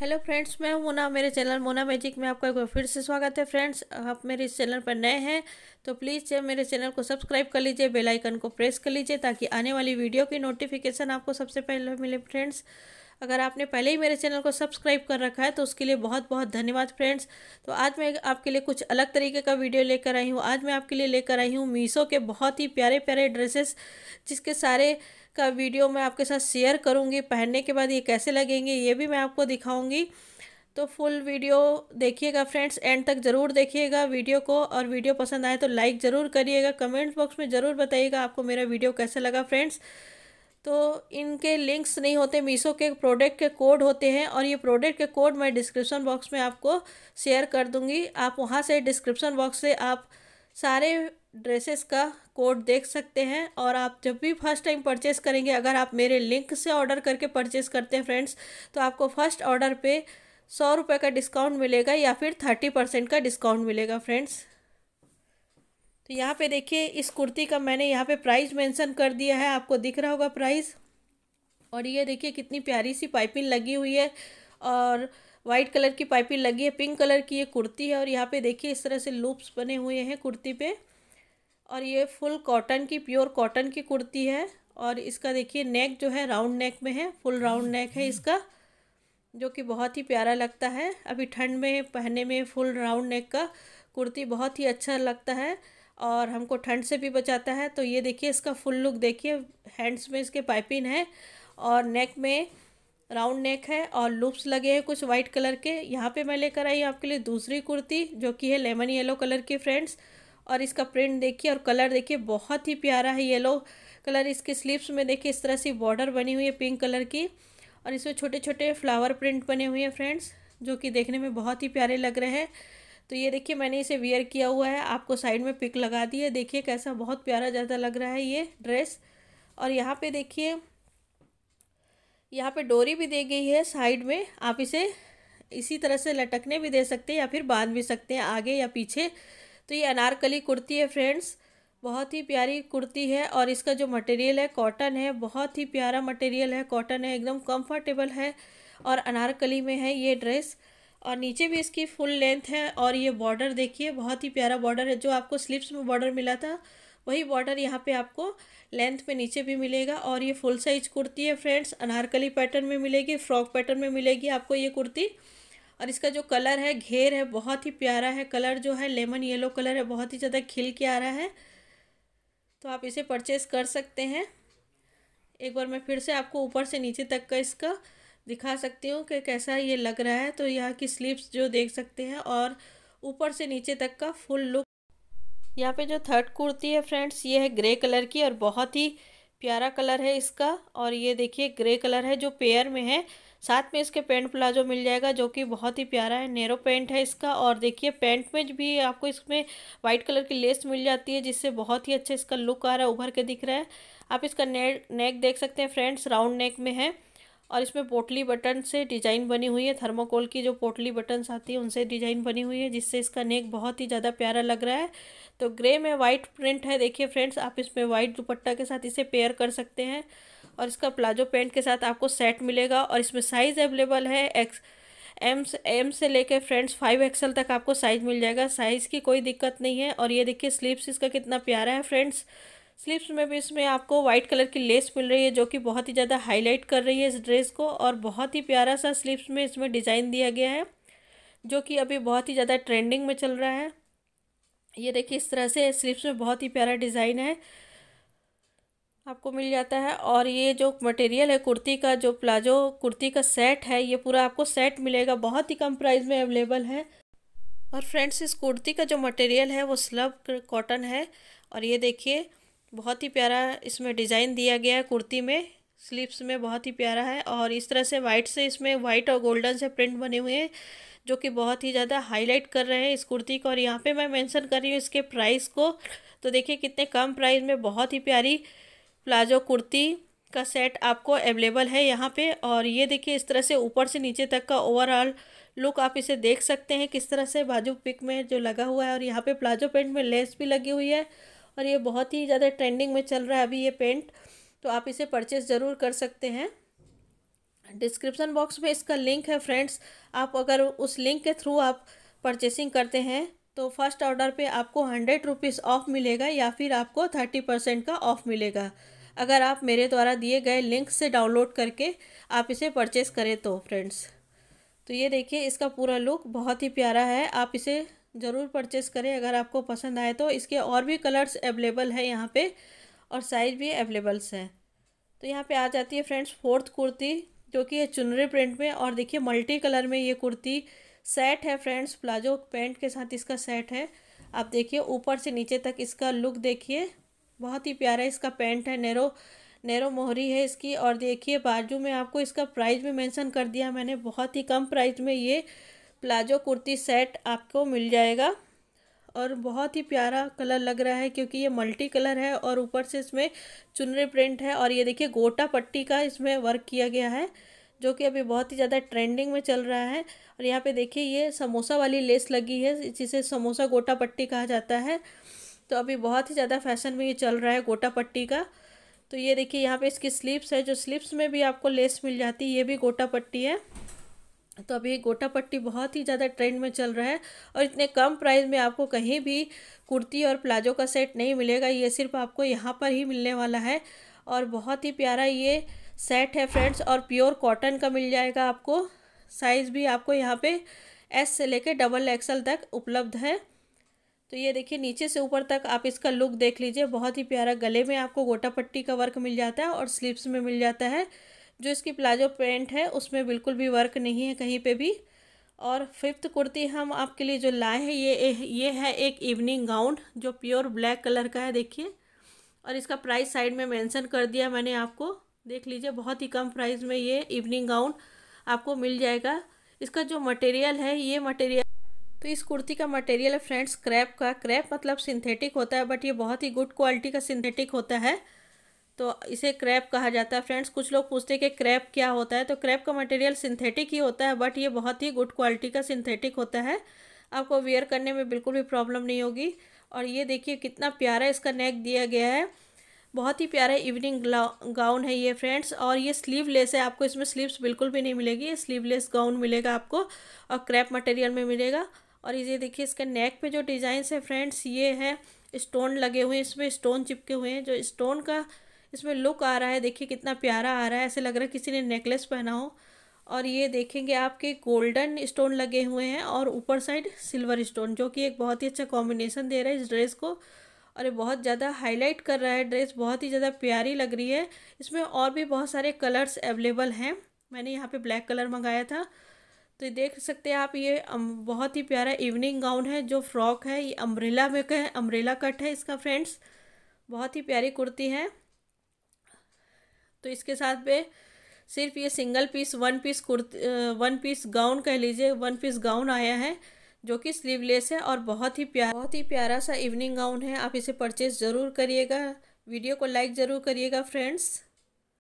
hello friends मैं हूँ मोना मेरे चैनल मोना मैजिक में आपका एक बार फिर से स्वागत है फ्रेंड्स आप मेरे इस चैनल पर नए हैं तो प्लीज़ मेरे चैनल को सब्सक्राइब कर लीजिए बेल आइकन को प्रेस कर लीजिए ताकि आने वाली वीडियो की नोटिफिकेशन आपको सबसे पहले मिले फ्रेंड्स अगर आपने पहले ही मेरे चैनल को सब्सक्राइब कर रखा है तो उसके लिए बहुत बहुत धन्यवाद फ्रेंड्स तो आज मैं आपके लिए कुछ अलग तरीके का वीडियो लेकर आई हूँ आज मैं आपके लिए लेकर आई हूँ मीसो के बहुत ही प्यारे प्यारे ड्रेसेस जिसके सारे का वीडियो मैं आपके साथ शेयर करूँगी पहनने के बाद ये कैसे लगेंगे ये भी मैं आपको दिखाऊँगी तो फुल वीडियो देखिएगा फ्रेंड्स एंड तक ज़रूर देखिएगा वीडियो को और वीडियो पसंद आए तो लाइक ज़रूर करिएगा कमेंट बॉक्स में ज़रूर बताइएगा आपको मेरा वीडियो कैसा लगा फ्रेंड्स तो इनके लिंक्स नहीं होते मीशो के प्रोडक्ट के कोड होते हैं और ये प्रोडक्ट के कोड मैं डिस्क्रिप्शन बॉक्स में आपको शेयर कर दूँगी आप वहाँ से डिस्क्रिप्शन बॉक्स से आप सारे ड्रेसेस का कोड देख सकते हैं और आप जब भी फर्स्ट टाइम परचेस करेंगे अगर आप मेरे लिंक से ऑर्डर करके परचेस करते हैं फ्रेंड्स तो आपको फर्स्ट ऑर्डर पे सौ रुपये का डिस्काउंट मिलेगा या फिर थर्टी परसेंट का डिस्काउंट मिलेगा फ्रेंड्स तो यहाँ पे देखिए इस कुर्ती का मैंने यहाँ पे प्राइस मेंशन कर दिया है आपको दिख रहा होगा प्राइस और ये देखिए कितनी प्यारी सी पाइपिंग लगी हुई है और वाइट कलर की पाइपिंग लगी है पिंक कलर की ये कुर्ती है और यहाँ पे देखिए इस तरह से लूप्स बने हुए हैं कुर्ती पे और ये फुल कॉटन की प्योर कॉटन की कुर्ती है और इसका देखिए नेक जो है राउंड नेक में है फुल राउंड नेक है इसका जो कि बहुत ही प्यारा लगता है अभी ठंड में पहनने में फुल राउंड नेक का कुर्ती बहुत ही अच्छा लगता है और हमको ठंड से भी बचाता है तो ये देखिए इसका फुल लुक देखिए हैंड्स में इसके पाइपिंग है और नेक में राउंड नेक है और लूप्स लगे हैं कुछ वाइट कलर के यहाँ पे मैं लेकर आई आपके लिए दूसरी कुर्ती जो कि है लेमन येलो कलर की फ्रेंड्स और इसका प्रिंट देखिए और कलर देखिए बहुत ही प्यारा है येलो कलर इसके स्लीव्स में देखिए इस तरह से बॉर्डर बनी हुई है पिंक कलर की और इसमें छोटे छोटे फ्लावर प्रिंट बने हुए हैं फ्रेंड्स जो कि देखने में बहुत ही प्यारे लग रहे हैं तो ये देखिए मैंने इसे वेयर किया हुआ है आपको साइड में पिक लगा दी है देखिए कैसा बहुत प्यारा ज़्यादा लग रहा है ये ड्रेस और यहाँ पे देखिए यहाँ पे डोरी भी दी गई है साइड में आप इसे इसी तरह से लटकने भी दे सकते हैं या फिर बांध भी सकते हैं आगे या पीछे तो ये अनारकली कुर्ती है फ्रेंड्स बहुत ही प्यारी कुर्ती है और इसका जो मटेरियल है कॉटन है बहुत ही प्यारा मटेरियल है कॉटन है एकदम कंफर्टेबल है और अनारकली में है ये ड्रेस और नीचे भी इसकी फुल लेंथ है और ये बॉर्डर देखिए बहुत ही प्यारा बॉर्डर है जो आपको स्लिप्स में बॉर्डर मिला था वही बॉर्डर यहाँ पे आपको लेंथ में नीचे भी मिलेगा और ये फुल साइज कुर्ती है फ्रेंड्स अनारकली पैटर्न में मिलेगी फ्रॉक पैटर्न में मिलेगी आपको ये कुर्ती और इसका जो कलर है घेर है बहुत ही प्यारा है कलर जो है लेमन येलो कलर है बहुत ही ज़्यादा खिल के आ रहा है तो आप इसे परचेस कर सकते हैं एक बार मैं फिर से आपको ऊपर से नीचे तक का इसका दिखा सकती हूँ कि कैसा ये लग रहा है तो यहाँ की स्लीव्स जो देख सकते हैं और ऊपर से नीचे तक का फुल लुक यहाँ पे जो थर्ड कुर्ती है फ्रेंड्स ये है ग्रे कलर की और बहुत ही प्यारा कलर है इसका और ये देखिए ग्रे कलर है जो पेयर में है साथ में इसके पेंट प्लाजो मिल जाएगा जो कि बहुत ही प्यारा है नेरो पेंट है इसका और देखिए पेंट में भी आपको इसमें वाइट कलर की लेस मिल जाती है जिससे बहुत ही अच्छा इसका लुक आ रहा है उभर के दिख रहा है आप इसका नेक नेक देख सकते हैं फ्रेंड्स राउंड नेक में है और इसमें पोटली बटन से डिजाइन बनी हुई है थर्मोकोल की जो पोटली बटन्स आती है उनसे डिजाइन बनी हुई है जिससे इसका नेक बहुत ही ज़्यादा प्यारा लग रहा है तो ग्रे में वाइट प्रिंट है देखिए फ्रेंड्स आप इसमें वाइट दुपट्टा के साथ इसे पेयर कर सकते हैं और इसका प्लाजो पैंट के साथ आपको सेट मिलेगा और इसमें साइज़ अवेलेबल है एक्स एम एम से लेकर फ्रेंड्स फाइव एक्सल तक आपको साइज़ मिल जाएगा साइज़ की कोई दिक्कत नहीं है और ये देखिए स्लीव्स इसका कितना प्यारा है फ्रेंड्स स्लीव्स में भी इसमें आपको वाइट कलर की लेस मिल रही है जो कि बहुत ही ज़्यादा हाईलाइट कर रही है इस ड्रेस को और बहुत ही प्यारा सा स्लीव्स में इसमें डिज़ाइन दिया गया है जो कि अभी बहुत ही ज़्यादा ट्रेंडिंग में चल रहा है ये देखिए इस तरह से स्लीव्स में बहुत ही प्यारा डिज़ाइन है आपको मिल जाता है और ये जो मटेरियल है कुर्ती का जो प्लाजो कुर्ती का सेट है ये पूरा आपको सेट मिलेगा बहुत ही कम प्राइस में अवेलेबल है और फ्रेंड्स इस कुर्ती का जो मटेरियल है वो स्लब कॉटन है और ये देखिए बहुत ही प्यारा इसमें डिज़ाइन दिया गया है कुर्ती में स्लीव्स में बहुत ही प्यारा है और इस तरह से वाइट से इसमें वाइट और गोल्डन से प्रिंट बने हुए हैं जो कि बहुत ही ज़्यादा हाईलाइट कर रहे हैं इस कुर्ती को और यहाँ पे मैं मेंशन कर रही हूँ इसके प्राइस को तो देखिए कितने कम प्राइस में बहुत ही प्यारी प्लाजो कुर्ती का सेट आपको अवेलेबल है यहाँ पे और ये देखिए इस तरह से ऊपर से नीचे तक का ओवरऑल लुक आप इसे देख सकते हैं किस तरह से बाजू पिक में जो लगा हुआ है और यहाँ पे प्लाजो पेंट में लेस भी लगी हुई है और ये बहुत ही ज़्यादा ट्रेंडिंग में चल रहा है अभी ये पेंट तो आप इसे परचेस ज़रूर कर सकते हैं डिस्क्रिप्सन बॉक्स में इसका लिंक है फ्रेंड्स आप अगर उस लिंक के थ्रू आप परचेसिंग करते हैं तो फर्स्ट ऑर्डर पे आपको हंड्रेड रुपीज़ ऑफ़ मिलेगा या फिर आपको थर्टी परसेंट का ऑफ़ मिलेगा अगर आप मेरे द्वारा दिए गए लिंक से डाउनलोड करके आप इसे परचेस करें तो फ्रेंड्स तो ये देखिए इसका पूरा लुक बहुत ही प्यारा है आप इसे ज़रूर परचेस करें अगर आपको पसंद आए तो इसके और भी कलर्स अवेलेबल है यहाँ पे और साइज़ भी अवेलेबल्स हैं तो यहाँ पे आ जाती है फ्रेंड्स फोर्थ कुर्ती जो कि है चुनरी प्रिंट में और देखिए मल्टी कलर में ये कुर्ती सेट है फ्रेंड्स प्लाजो पैंट के साथ इसका सेट है आप देखिए ऊपर से नीचे तक इसका लुक देखिए बहुत ही प्यारा इसका पैंट है नेरो नेरो मोहरी है इसकी और देखिए बाजू में आपको इसका प्राइस भी मेंशन कर दिया मैंने बहुत ही कम प्राइस में ये प्लाजो कुर्ती सेट आपको मिल जाएगा और बहुत ही प्यारा कलर लग रहा है क्योंकि ये मल्टी कलर है और ऊपर से इसमें चुनरी प्रिंट है और ये देखिए गोटा पट्टी का इसमें वर्क किया गया है जो कि अभी बहुत ही ज़्यादा ट्रेंडिंग में चल रहा है और यहाँ पे देखिए ये समोसा वाली लेस लगी है जिसे समोसा गोटा पट्टी कहा जाता है तो अभी बहुत ही ज़्यादा फैशन में ये चल रहा है गोटा पट्टी का तो ये देखिए यहाँ पे इसकी स्लीप्स है जो स्लीप्स में भी आपको लेस मिल जाती है ये भी गोटा पट्टी है तो अभी गोटा पट्टी बहुत ही ज़्यादा ट्रेंड में चल रहा है और इतने कम प्राइस में आपको कहीं भी कुर्ती और प्लाजो का सेट नहीं मिलेगा ये सिर्फ आपको यहाँ पर ही मिलने वाला है और बहुत ही प्यारा ये सेट है फ्रेंड्स और प्योर कॉटन का मिल जाएगा आपको साइज़ भी आपको यहाँ पे एस से लेके डबल एक्सल तक उपलब्ध है तो ये देखिए नीचे से ऊपर तक आप इसका लुक देख लीजिए बहुत ही प्यारा गले में आपको गोटा पट्टी का वर्क मिल जाता है और स्लीव्स में मिल जाता है जो इसकी प्लाजो पेंट है उसमें बिल्कुल भी वर्क नहीं है कहीं पे भी और फिफ्थ कुर्ती हम आपके लिए जो लाए हैं ये ये है एक इवनिंग गाउन जो प्योर ब्लैक कलर का है देखिए और इसका प्राइस साइड में मैंसन कर दिया मैंने आपको देख लीजिए बहुत ही कम प्राइस में ये इवनिंग गाउन आपको मिल जाएगा इसका जो मटेरियल है ये मटेरियल तो इस कुर्ती का मटेरियल है फ्रेंड्स क्रैप का क्रैप मतलब सिंथेटिक होता है बट ये बहुत ही गुड क्वालिटी का सिंथेटिक होता है तो इसे क्रैप कहा जाता है फ्रेंड्स कुछ लोग पूछते हैं कि क्रैप क्या होता है तो क्रैप का मटेरियल सिंथेटिक ही होता है बट ये बहुत ही गुड क्वालिटी का सिंथेटिक होता है आपको वेयर करने में बिल्कुल भी प्रॉब्लम नहीं होगी और ये देखिए कितना प्यारा इसका नेक दिया गया है बहुत ही प्यारा इवनिंग गाउन है ये फ्रेंड्स और ये स्लीवलेस है आपको इसमें स्लीव्स बिल्कुल भी नहीं मिलेगी ये स्लीवलेस गाउन मिलेगा आपको और क्रैप मटेरियल में मिलेगा और ये देखिए इसका नेक पे जो डिज़ाइन है फ्रेंड्स ये है स्टोन लगे हुए हैं इसमें स्टोन चिपके हुए हैं जो स्टोन का इसमें लुक आ रहा है देखिए कितना प्यारा आ रहा है ऐसे लग रहा है किसी ने नेकलेस पहना हो और ये देखेंगे आपके गोल्डन स्टोन लगे हुए हैं और ऊपर साइड सिल्वर स्टोन जो कि एक बहुत ही अच्छा कॉम्बिनेशन दे रहा है इस ड्रेस को और ये बहुत ज़्यादा हाईलाइट कर रहा है ड्रेस बहुत ही ज़्यादा प्यारी लग रही है इसमें और भी बहुत सारे कलर्स अवेलेबल हैं मैंने यहाँ पे ब्लैक कलर मंगाया था तो देख सकते हैं आप ये बहुत ही प्यारा इवनिंग गाउन है जो फ्रॉक है ये अम्ब्रेला में है अम्ब्रेला कट है इसका फ्रेंड्स बहुत ही प्यारी कुर्ती है तो इसके साथ पे सिर्फ ये single piece one piece kurti one piece gown कह लीजिए वन पीस गाउन आया है जो कि स्लीवलेस है और बहुत ही प्यार बहुत ही प्यारा सा इवनिंग गाउन है आप इसे परचेज़ ज़रूर करिएगा वीडियो को लाइक ज़रूर करिएगा फ्रेंड्स